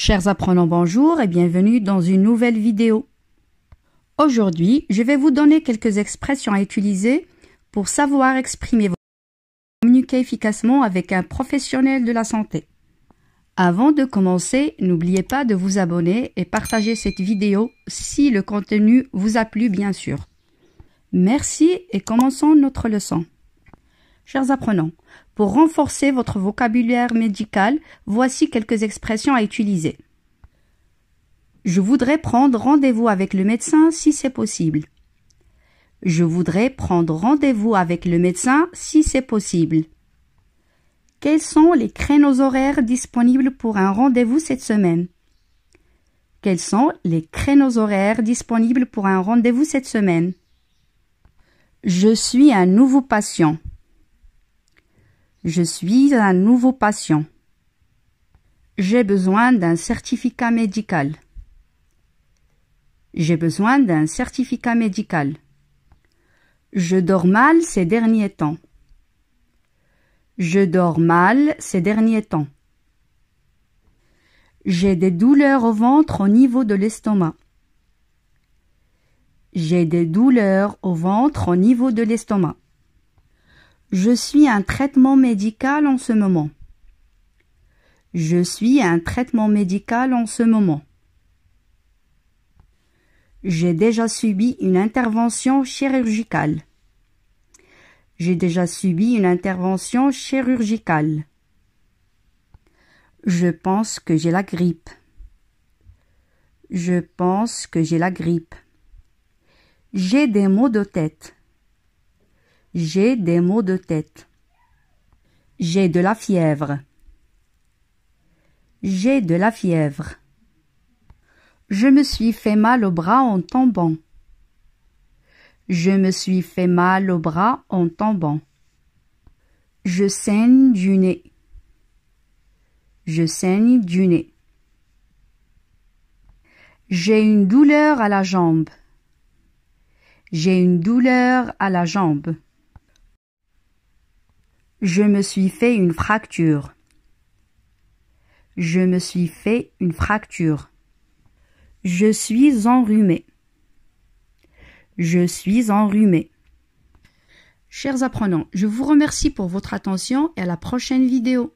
Chers apprenants, bonjour et bienvenue dans une nouvelle vidéo. Aujourd'hui, je vais vous donner quelques expressions à utiliser pour savoir exprimer vos communiquer efficacement avec un professionnel de la santé. Avant de commencer, n'oubliez pas de vous abonner et partager cette vidéo si le contenu vous a plu bien sûr. Merci et commençons notre leçon. Chers apprenants, pour renforcer votre vocabulaire médical, voici quelques expressions à utiliser. Je voudrais prendre rendez-vous avec le médecin si c'est possible. Je voudrais prendre rendez-vous avec le médecin si c'est possible. Quels sont les créneaux horaires disponibles pour un rendez-vous cette semaine Quels sont les créneaux horaires disponibles pour un rendez-vous cette semaine Je suis un nouveau patient. Je suis un nouveau patient. J'ai besoin d'un certificat médical. J'ai besoin d'un certificat médical. Je dors mal ces derniers temps. Je dors mal ces derniers temps. J'ai des douleurs au ventre au niveau de l'estomac. J'ai des douleurs au ventre au niveau de l'estomac. Je suis un traitement médical en ce moment. Je suis un traitement médical en ce moment. J'ai déjà subi une intervention chirurgicale. J'ai déjà subi une intervention chirurgicale. Je pense que j'ai la grippe. Je pense que j'ai la grippe. J'ai des maux de tête. J'ai des maux de tête. J'ai de la fièvre. J'ai de la fièvre. Je me suis fait mal au bras en tombant. Je me suis fait mal au bras en tombant. Je saigne du nez. Je saigne du nez. J'ai une douleur à la jambe. J'ai une douleur à la jambe. Je me suis fait une fracture. Je me suis fait une fracture. Je suis enrhumé. Je suis enrhumé. Chers apprenants, je vous remercie pour votre attention et à la prochaine vidéo.